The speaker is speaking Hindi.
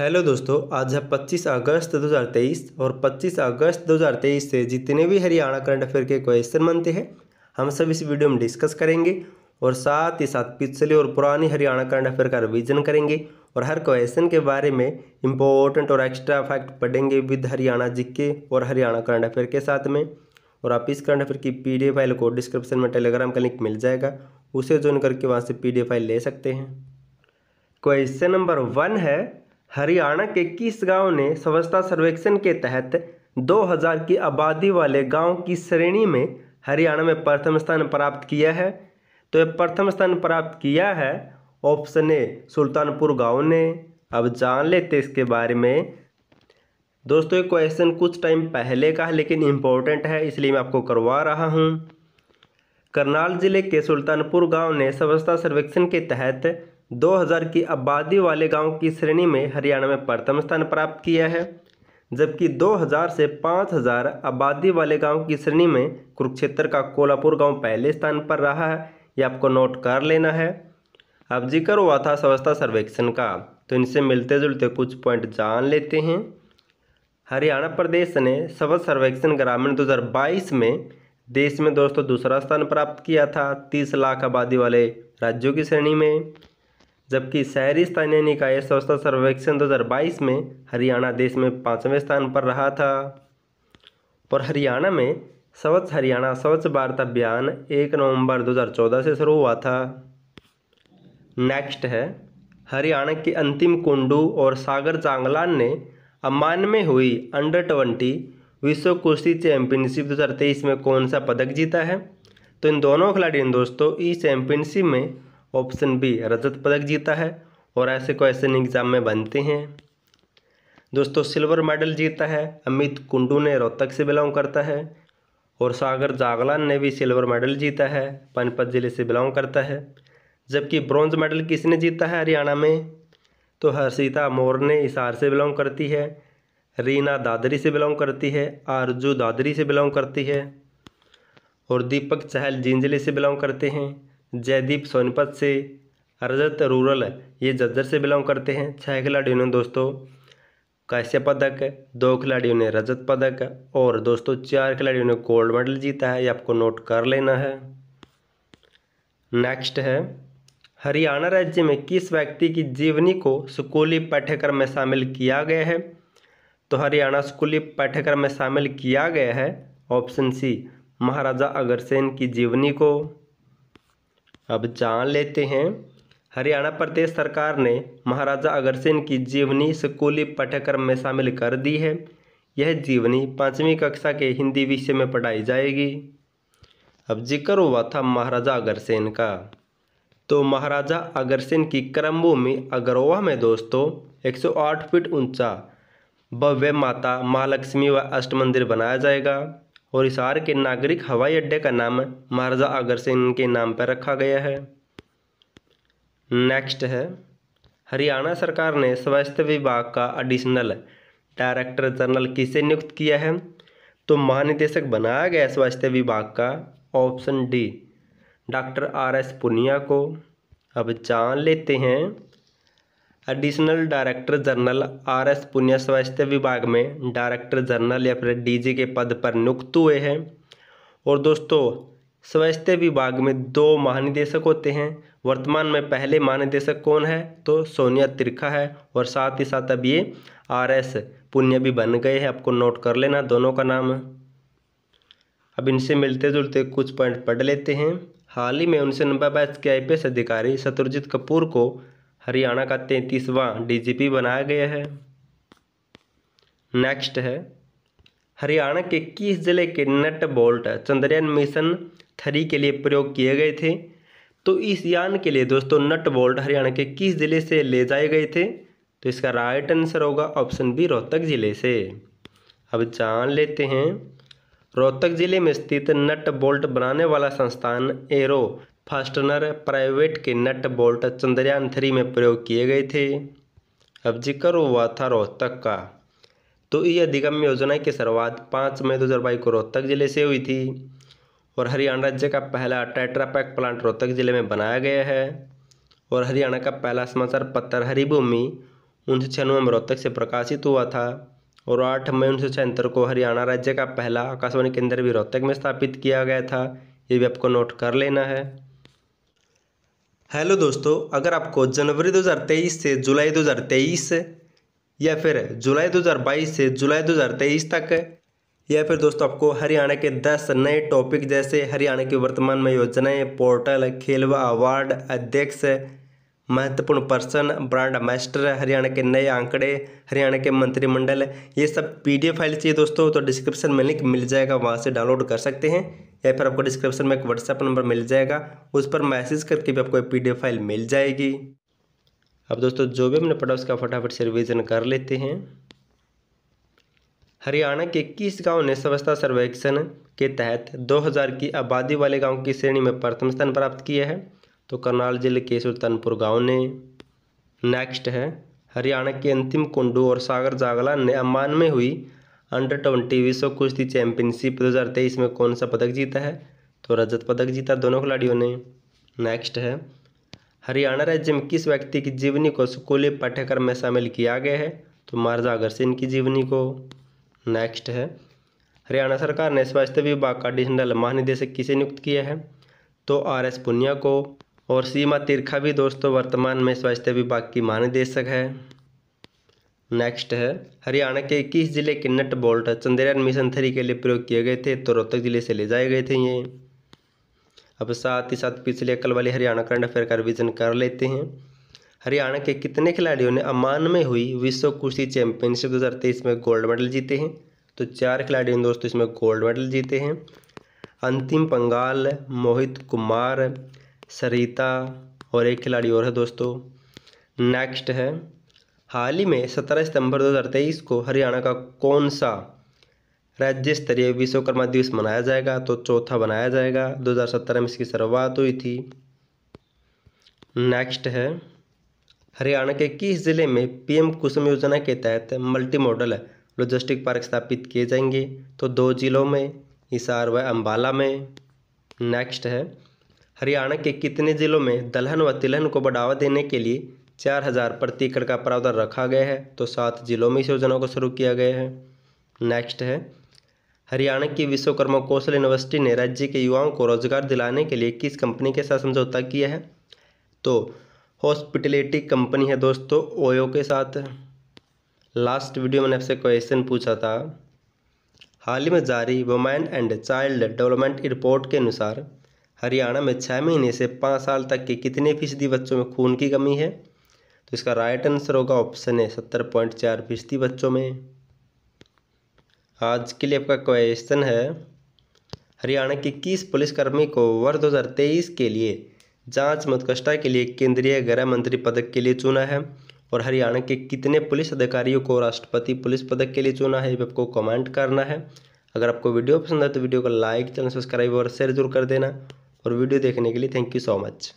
हेलो दोस्तों आज है 25 अगस्त 2023 और 25 अगस्त 2023 से जितने भी हरियाणा करंट अफेयर के क्वेश्चन बनते हैं हम सब इस वीडियो में डिस्कस करेंगे और साथ ही साथ पिछले और पुरानी हरियाणा करंट अफेयर का रिवीजन करेंगे और हर क्वेश्चन के बारे में इंपॉर्टेंट और एक्स्ट्रा फैक्ट पढ़ेंगे विद हरियाणा जी और हरियाणा करंट अफेयर के साथ में और आप इस करंट अफेयर की पी फाइल को डिस्क्रिप्शन में टेलीग्राम का लिंक मिल जाएगा उसे ज्वाइन करके वहाँ से पी फाइल ले सकते हैं क्वेश्चन नंबर वन है हरियाणा के किस गांव ने स्वच्छता सर्वेक्षण के तहत 2000 की आबादी वाले गांव की श्रेणी में हरियाणा में प्रथम स्थान प्राप्त किया है तो यह प्रथम स्थान प्राप्त किया है ऑप्शन ए सुल्तानपुर गांव ने अब जान लेते इसके बारे में दोस्तों ये क्वेश्चन कुछ टाइम पहले का है लेकिन इम्पोर्टेंट है इसलिए मैं आपको करवा रहा हूँ करनाल जिले के सुल्तानपुर गांव ने स्वच्छता सर्वेक्षण के तहत 2000 की आबादी वाले गांव की श्रेणी में हरियाणा में प्रथम स्थान प्राप्त किया है जबकि 2000 से 5000 आबादी वाले गांव की श्रेणी में कुरुक्षेत्र का कोल्हापुर गांव पहले स्थान पर रहा है ये आपको नोट कर लेना है अब जिक्र हुआ था स्वच्छता सर्वेक्षण का तो इनसे मिलते जुलते कुछ पॉइंट जान लेते हैं हरियाणा प्रदेश ने स्वच्छ सर्वेक्षण ग्रामीण 2022 में देश में दोस्तों दूसरा स्थान प्राप्त किया था 30 लाख आबादी वाले राज्यों की श्रेणी में जबकि शहरी स्थानीय निकाय स्वच्छता सर्वेक्षण 2022 में हरियाणा देश में पाँचवें स्थान पर रहा था और हरियाणा में स्वच्छ हरियाणा स्वच्छ भारत अभियान एक नवंबर 2014 से शुरू हुआ था नेक्स्ट है हरियाणा के अंतिम कुंडू और सागर चांगलान ने अम्मान में हुई अंडर ट्वेंटी विश्व कुश्ती चैंपियनशिप 2023 में कौन सा पदक जीता है तो इन दोनों खिलाड़ियों दोस्तों इस चैंपियनशिप में ऑप्शन बी रजत पदक जीता है और ऐसे क्वेश्चन एग्जाम में बनते हैं दोस्तों सिल्वर मेडल जीता है अमित कुंडू ने रोहतक से बिलोंग करता है और सागर जागलान ने भी सिल्वर मेडल जीता है पानीपत ज़िले से बिलोंग करता है जबकि ब्रॉन्ज मेडल किसने जीता है हरियाणा में तो हर्षिता मोर ने इसार से बिलोंग करती है रीना दादरी से बिलोंग करती है आरजू दादरी से बिलोंग करती है और दीपक चहल जिंजले से बिलोंग करते हैं जयदीप सोनीपत से रजत रूरल ये जज्जर से बिलोंग करते हैं छः खिलाड़ियों ने दोस्तों कांस्य पदक दो खिलाड़ियों ने रजत पदक और दोस्तों चार खिलाड़ियों ने गोल्ड मेडल जीता है ये आपको नोट कर लेना है नेक्स्ट है हरियाणा राज्य में किस व्यक्ति की जीवनी को स्कूली पाठ्यक्रम में शामिल किया गया है तो हरियाणा स्कूली पाठ्यक्रम में शामिल किया गया है ऑप्शन सी महाराजा अग्रसेन की जीवनी को अब जान लेते हैं हरियाणा प्रदेश सरकार ने महाराजा अगरसेन की जीवनी स्कूली पाठ्यक्रम में शामिल कर दी है यह जीवनी पाँचवीं कक्षा के हिंदी विषय में पढ़ाई जाएगी अब जिक्र हुआ था महाराजा अगरसेन का तो महाराजा अगरसेन की क्रमभूमि अगरोवा में दोस्तों 108 फीट ऊंचा भव्य माता महालक्ष्मी व अष्ट मंदिर बनाया जाएगा और हिसार के नागरिक हवाई अड्डे का नाम महाराजा अगर सिंह के नाम पर रखा गया है नेक्स्ट है हरियाणा सरकार ने स्वास्थ्य विभाग का एडिशनल डायरेक्टर जनरल किसे नियुक्त किया है तो महानिदेशक बनाया गया स्वास्थ्य विभाग का option D doctor R S Punia को अब जान लेते हैं additional director general R S Punia स्वास्थ्य विभाग में डायरेक्टर जनरल या फिर डीजी के पद पर नियुक्त हुए हैं और दोस्तों स्वास्थ्य विभाग में दो महानिदेशक होते हैं वर्तमान में पहले महानिदेशक कौन है तो सोनिया तिरखा है और साथ ही साथ अब ये आर एस पुण्य भी बन गए हैं आपको नोट कर लेना दोनों का नाम अब इनसे मिलते जुलते कुछ पॉइंट पढ़ लेते हैं हाल ही में उनसे नब्बे बैच के आई अधिकारी शत्रुजीत कपूर को हरियाणा का तैंतीसवां डीजीपी बनाया गया है नेक्स्ट है हरियाणा के किस जिले के nut bolt Chandrayaan mission three के लिए प्रयोग किए गए थे तो इस यान के लिए दोस्तों नट बोल्ट हरियाणा के किस जिले से ले जाए गए थे तो इसका राइट आंसर होगा ऑप्शन बी रोहतक ज़िले से अब जान लेते हैं रोहतक ज़िले में स्थित नट बोल्ट बनाने वाला संस्थान एरो फास्टनर प्राइवेट के नट बोल्ट चंद्रयान थ्री में प्रयोग किए गए थे अब जिक्र हुआ था रोहतक का तो यह अधिगम योजना की शुरुआत पाँच मई दो हज़ार बाईस को रोहतक ज़िले से हुई थी और हरियाणा राज्य का पहला टैट्रापैक प्लांट रोहतक ज़िले में बनाया गया है और हरियाणा का पहला समाचार पत्र हरिभूमि उन्नीस सौ छियानवे में रोहतक से प्रकाशित हुआ था और आठ मई उन्नीस सौ छिहत्तर को हरियाणा राज्य का पहला आकाशवाणी केंद्र भी रोहतक में स्थापित किया गया था ये भी आपको नोट कर लेना है हेलो दोस्तों अगर आपको जनवरी 2023 से जुलाई 2023 या फिर जुलाई 2022 से जुलाई 2023 तक या फिर दोस्तों आपको हरियाणा के 10 नए टॉपिक जैसे हरियाणा की वर्तमान में योजनाएं पोर्टल खेलवा अवार्ड अध्यक्ष महत्वपूर्ण पर्सन ब्रांड मास्टर हरियाणा के नए आंकड़े हरियाणा के मंत्रिमंडल ये सब पीडीएफ फाइल चाहिए दोस्तों तो डिस्क्रिप्शन में लिंक मिल जाएगा वहाँ से डाउनलोड कर सकते हैं या फिर आपको डिस्क्रिप्शन में एक व्हाट्सएप नंबर मिल जाएगा उस पर मैसेज करके भी आपको पी डी फाइल मिल जाएगी अब दोस्तों जो भी हमने पढ़ा उसका फटाफट से रिविज़न कर लेते हैं हरियाणा के इक्कीस गाँव ने स्वच्छता सर्वेक्षण के तहत 2000 की आबादी वाले गाँव की श्रेणी में प्रथम स्थान प्राप्त किया है तो करनाल जिले के सुल्तानपुर गांव ने नेक्स्ट है हरियाणा के अंतिम कुंडू और सागर जागला ने अम्मान में हुई अंडर ट्वेंटी विश्व कुश्ती चैंपियनशिप 2023 में कौन सा पदक जीता है तो रजत पदक जीता दोनों खिलाड़ियों ने नेक्स्ट है हरियाणा राज्य में किस व्यक्ति की जीवनी को स्कूली पाठ्यक्रम में शामिल किया गया है तो महाराजा सिंह की जीवनी को नेक्स्ट है हरियाणा सरकार ने स्वास्थ्य विभाग का डिजिटल महानिदेशक किसे नियुक्त किया है तो आर एस पुनिया को और सीमा तिरखा भी दोस्तों वर्तमान में स्वास्थ्य विभाग की महानिदेशक है नेक्स्ट है हरियाणा के इक्कीस जिले के nut bolt Chandrayaan mission three के लिए प्रयोग किए गए थे तो रोहतक जिले से ले जाए गए थे ये अब साथ ही साथ पिछले कल वाले हरियाणा करंट अफेयर का रिविजन कर लेते हैं हरियाणा के कितने खिलाड़ियों ने अमान में हुई विश्व कुश्ती चैंपियनशिप दो में गोल्ड मेडल जीते हैं तो चार खिलाड़ियों ने दोस्तों इसमें गोल्ड मेडल जीते हैं अंतिम पंगाल मोहित कुमार सरिता और एक खिलाड़ी और है दोस्तों नेक्स्ट है हाल ही में 17 सितंबर 2023 को हरियाणा का कौन सा राज्य स्तरीय विश्वकर्मा दिवस मनाया जाएगा तो चौथा बनाया जाएगा 2017 में इसकी शुरुआत हुई थी नेक्स्ट है हरियाणा के किस जिले में पीएम कुसुम योजना के तहत मल्टी मॉडल लॉजिस्टिक पार्क स्थापित किए जाएंगे तो दो जिलों में हिसार व अम्बाला में नेक्स्ट है हरियाणा के कितने जिलों में दलहन व तिलहन को बढ़ावा देने के लिए चार हज़ार प्रति एकड़ का प्रावधान रखा गया है तो सात जिलों में इस योजना को शुरू किया गया है नेक्स्ट है हरियाणा की विश्वकर्मा कौशल यूनिवर्सिटी ने राज्य के युवाओं को रोजगार दिलाने के लिए किस कंपनी के साथ समझौता किया है तो हॉस्पिटलिटी कंपनी है दोस्तों ओयो के साथ लास्ट वीडियो मैंने आपसे क्वेश्चन पूछा था हाल ही में जारी women and child development report के अनुसार हरियाणा में छः महीने से पाँच साल तक के कितने फीसदी बच्चों में खून की कमी है तो इसका राइट आंसर होगा ऑप्शन है सत्तर पॉइंट चार फीसदी बच्चों में आज के लिए आपका क्वेश्चन है हरियाणा के किस पुलिसकर्मी को वर्ष दो के लिए जांच मुदकष्टा के लिए केंद्रीय गृह मंत्री पदक के लिए चुना है और हरियाणा के कितने पुलिस अधिकारियों को राष्ट्रपति पुलिस पदक के लिए चुना है ये आपको कमेंट करना है अगर आपको वीडियो पसंद है तो वीडियो को लाइक चैनल सब्सक्राइब और शेयर जरूर कर देना और वीडियो देखने के लिए थैंक यू सो मच